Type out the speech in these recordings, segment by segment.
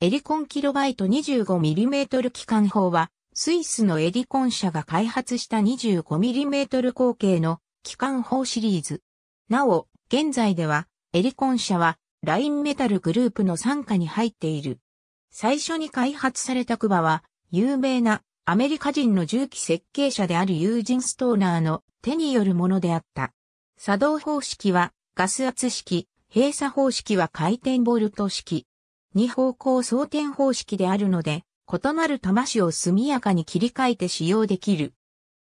エリコンキロバイト 25mm 機関砲は、スイスのエリコン社が開発した 25mm 口径の機関砲シリーズ。なお、現在では、エリコン社は、ラインメタルグループの傘下に入っている。最初に開発されたクバは、有名なアメリカ人の銃器設計者であるユージン・ストーナーの手によるものであった。作動方式はガス圧式、閉鎖方式は回転ボルト式。二方向装填方式であるので、異なる魂を速やかに切り替えて使用できる。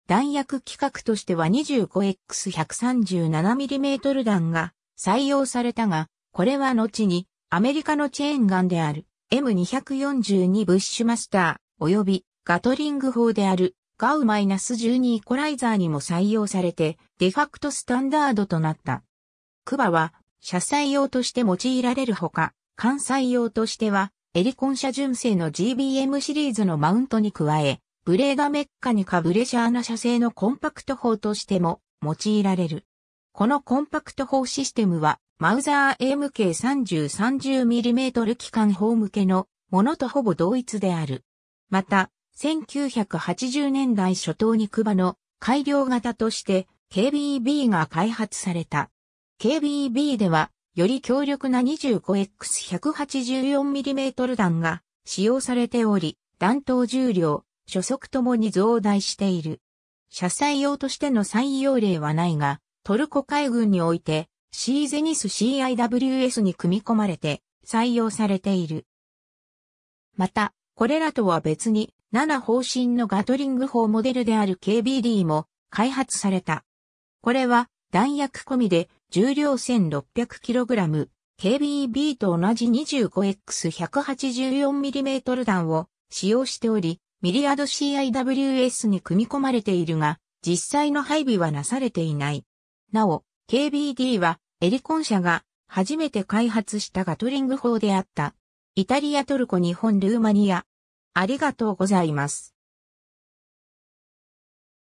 弾薬規格としては 25X137mm 弾が採用されたが、これは後にアメリカのチェーンガンである M242 ブッシュマスター及びガトリング砲であるガウ -12 イコライザーにも採用されてデファクトスタンダードとなった。クバは車載用として用いられるほか、関西用としては、エリコン車純正の GBM シリーズのマウントに加え、ブレーガメッカニカブレシャーナ車製のコンパクト砲としても用いられる。このコンパクト砲システムは、マウザー AMK3030mm 機関砲向けのものとほぼ同一である。また、1980年代初頭にクバの改良型として KBB が開発された。KBB ではより強力な 25X184mm 弾が使用されており、弾頭重量、初速ともに増大している。車載用としての採用例はないが、トルコ海軍において、シーゼニス CIWS に組み込まれて採用されている。また、これらとは別に、7方針のガトリング砲モデルである KBD も開発された。これは弾薬込みで重量 1600kg、KBB と同じ 25X184mm 弾を使用しており、ミリアド CIWS に組み込まれているが、実際の配備はなされていない。なお、KBD はエリコン社が初めて開発したガトリング砲であった。イタリア、トルコ、日本、ルーマニア。ありがとうございます。